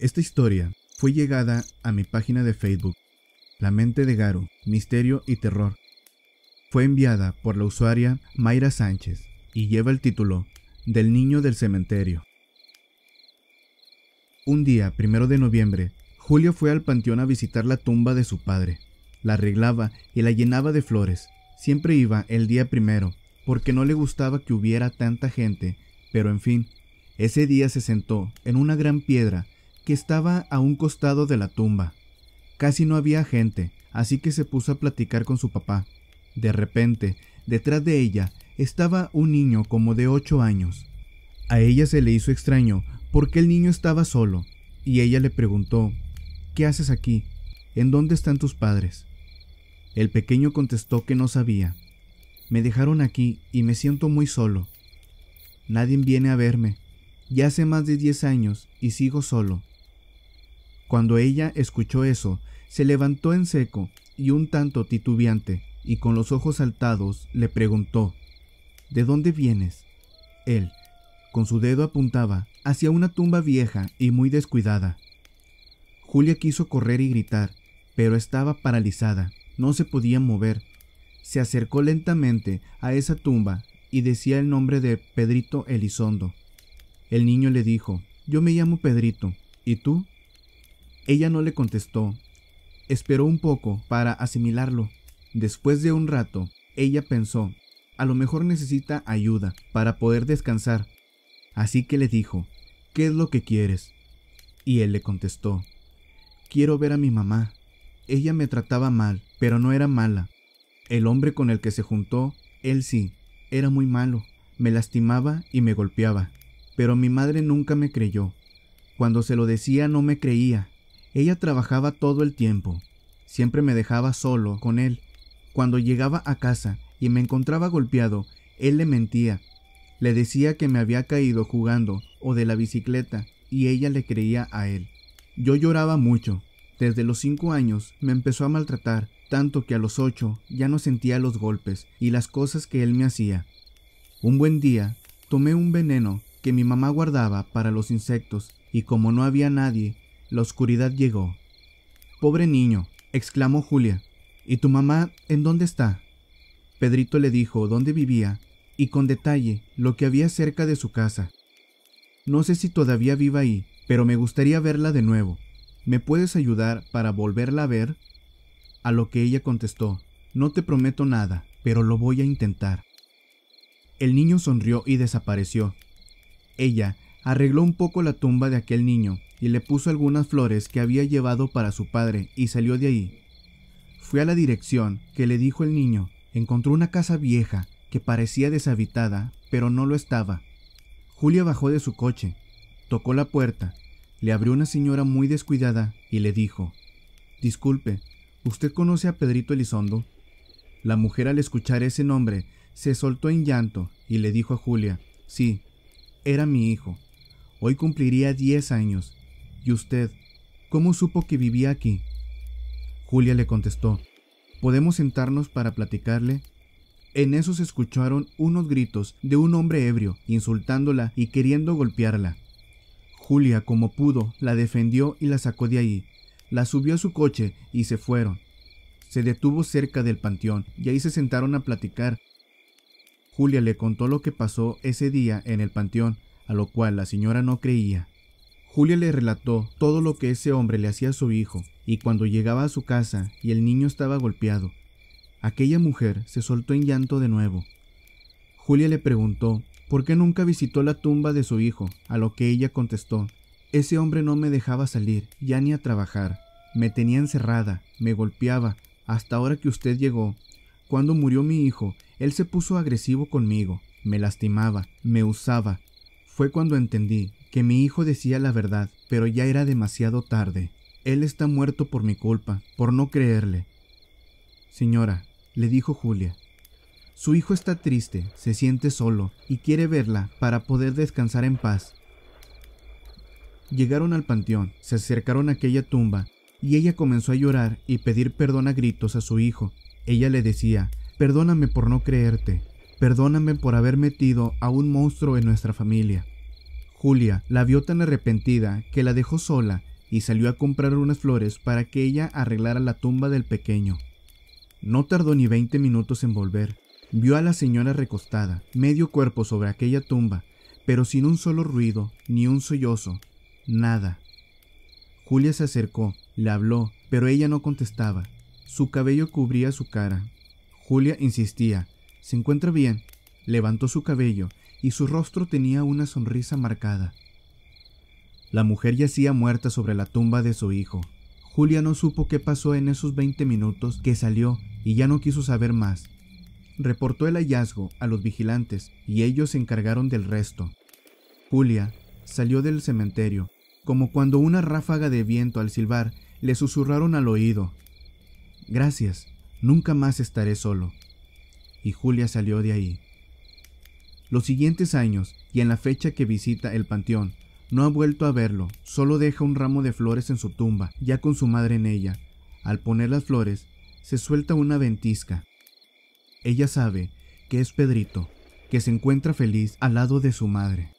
Esta historia fue llegada a mi página de Facebook, La mente de Garo, Misterio y Terror. Fue enviada por la usuaria Mayra Sánchez y lleva el título Del Niño del Cementerio. Un día, primero de noviembre, Julio fue al panteón a visitar la tumba de su padre. La arreglaba y la llenaba de flores. Siempre iba el día primero, porque no le gustaba que hubiera tanta gente, pero en fin, ese día se sentó en una gran piedra que estaba a un costado de la tumba. Casi no había gente, así que se puso a platicar con su papá. De repente, detrás de ella estaba un niño como de ocho años. A ella se le hizo extraño porque el niño estaba solo, y ella le preguntó, ¿Qué haces aquí? ¿En dónde están tus padres? El pequeño contestó que no sabía. Me dejaron aquí y me siento muy solo. Nadie viene a verme. Ya hace más de diez años y sigo solo. Cuando ella escuchó eso, se levantó en seco y un tanto titubeante, y con los ojos saltados le preguntó, ¿De dónde vienes? Él, con su dedo apuntaba hacia una tumba vieja y muy descuidada. Julia quiso correr y gritar, pero estaba paralizada, no se podía mover. Se acercó lentamente a esa tumba y decía el nombre de Pedrito Elizondo. El niño le dijo, yo me llamo Pedrito, ¿y tú? Ella no le contestó. Esperó un poco para asimilarlo. Después de un rato, ella pensó, a lo mejor necesita ayuda para poder descansar. Así que le dijo, ¿qué es lo que quieres? Y él le contestó, quiero ver a mi mamá. Ella me trataba mal, pero no era mala. El hombre con el que se juntó, él sí, era muy malo, me lastimaba y me golpeaba. Pero mi madre nunca me creyó. Cuando se lo decía no me creía ella trabajaba todo el tiempo, siempre me dejaba solo con él. Cuando llegaba a casa y me encontraba golpeado, él le mentía, le decía que me había caído jugando o de la bicicleta y ella le creía a él. Yo lloraba mucho. Desde los cinco años me empezó a maltratar, tanto que a los ocho ya no sentía los golpes y las cosas que él me hacía. Un buen día tomé un veneno que mi mamá guardaba para los insectos y como no había nadie la oscuridad llegó. Pobre niño, exclamó Julia. ¿Y tu mamá en dónde está? Pedrito le dijo dónde vivía y con detalle lo que había cerca de su casa. No sé si todavía viva ahí, pero me gustaría verla de nuevo. ¿Me puedes ayudar para volverla a ver? A lo que ella contestó, no te prometo nada, pero lo voy a intentar. El niño sonrió y desapareció. Ella arregló un poco la tumba de aquel niño y le puso algunas flores que había llevado para su padre y salió de ahí. Fue a la dirección que le dijo el niño, encontró una casa vieja que parecía deshabitada, pero no lo estaba. Julia bajó de su coche, tocó la puerta, le abrió una señora muy descuidada y le dijo, Disculpe, ¿usted conoce a Pedrito Elizondo? La mujer al escuchar ese nombre se soltó en llanto y le dijo a Julia, Sí, era mi hijo. Hoy cumpliría diez años ¿Y usted? ¿Cómo supo que vivía aquí? Julia le contestó, ¿podemos sentarnos para platicarle? En eso se escucharon unos gritos de un hombre ebrio, insultándola y queriendo golpearla. Julia, como pudo, la defendió y la sacó de ahí. La subió a su coche y se fueron. Se detuvo cerca del panteón y ahí se sentaron a platicar. Julia le contó lo que pasó ese día en el panteón, a lo cual la señora no creía. Julia le relató todo lo que ese hombre le hacía a su hijo, y cuando llegaba a su casa y el niño estaba golpeado, aquella mujer se soltó en llanto de nuevo. Julia le preguntó por qué nunca visitó la tumba de su hijo, a lo que ella contestó, ese hombre no me dejaba salir, ya ni a trabajar, me tenía encerrada, me golpeaba, hasta ahora que usted llegó. Cuando murió mi hijo, él se puso agresivo conmigo, me lastimaba, me usaba. Fue cuando entendí que mi hijo decía la verdad, pero ya era demasiado tarde. Él está muerto por mi culpa, por no creerle. Señora, le dijo Julia, su hijo está triste, se siente solo y quiere verla para poder descansar en paz. Llegaron al panteón, se acercaron a aquella tumba y ella comenzó a llorar y pedir perdón a gritos a su hijo. Ella le decía, perdóname por no creerte, perdóname por haber metido a un monstruo en nuestra familia. Julia la vio tan arrepentida que la dejó sola y salió a comprar unas flores para que ella arreglara la tumba del pequeño. No tardó ni veinte minutos en volver. Vio a la señora recostada, medio cuerpo sobre aquella tumba, pero sin un solo ruido, ni un sollozo, nada. Julia se acercó, le habló, pero ella no contestaba. Su cabello cubría su cara. Julia insistía, ¿se encuentra bien? Levantó su cabello y su rostro tenía una sonrisa marcada. La mujer yacía muerta sobre la tumba de su hijo. Julia no supo qué pasó en esos veinte minutos que salió y ya no quiso saber más. Reportó el hallazgo a los vigilantes y ellos se encargaron del resto. Julia salió del cementerio, como cuando una ráfaga de viento al silbar le susurraron al oído. Gracias, nunca más estaré solo. Y Julia salió de ahí. Los siguientes años, y en la fecha que visita el panteón, no ha vuelto a verlo, solo deja un ramo de flores en su tumba, ya con su madre en ella. Al poner las flores, se suelta una ventisca. Ella sabe que es Pedrito, que se encuentra feliz al lado de su madre.